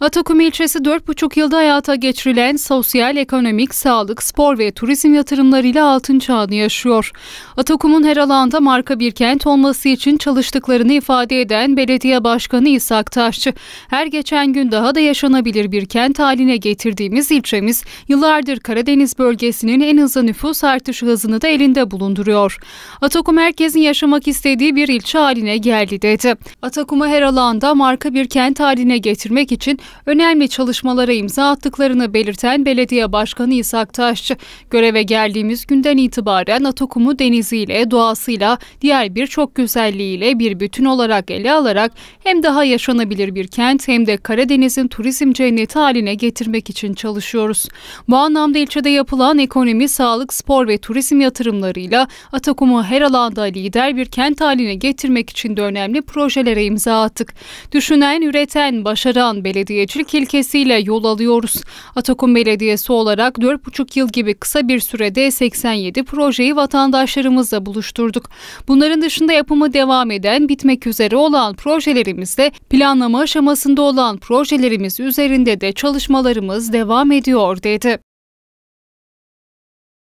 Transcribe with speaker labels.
Speaker 1: Atakum ilçesi 4,5 yılda hayata geçirilen sosyal, ekonomik, sağlık, spor ve turizm yatırımlarıyla altın çağını yaşıyor. Atakum'un her alanda marka bir kent olması için çalıştıklarını ifade eden Belediye Başkanı İshak Taşçı, her geçen gün daha da yaşanabilir bir kent haline getirdiğimiz ilçemiz, yıllardır Karadeniz bölgesinin en hızlı nüfus artışı hızını da elinde bulunduruyor. Atakum herkesin yaşamak istediği bir ilçe haline geldi dedi. Atakum'u her alanda marka bir kent haline getirmek için önemli çalışmalara imza attıklarını belirten Belediye Başkanı İshak Taşçı, göreve geldiğimiz günden itibaren Atakum'u deniziyle, doğasıyla, diğer birçok güzelliğiyle bir bütün olarak ele alarak hem daha yaşanabilir bir kent hem de Karadeniz'in turizm cenneti haline getirmek için çalışıyoruz. Bu anlamda ilçede yapılan ekonomi, sağlık, spor ve turizm yatırımlarıyla Atakum'u her alanda lider bir kent haline getirmek için de önemli projelere imza attık. Düşünen, üreten, başaran belediye Hürriyetçilik ilkesiyle yol alıyoruz. Atakum Belediyesi olarak 4,5 yıl gibi kısa bir sürede 87 projeyi vatandaşlarımızla buluşturduk. Bunların dışında yapımı devam eden, bitmek üzere olan projelerimizde, planlama aşamasında olan projelerimiz üzerinde de çalışmalarımız devam ediyor dedi.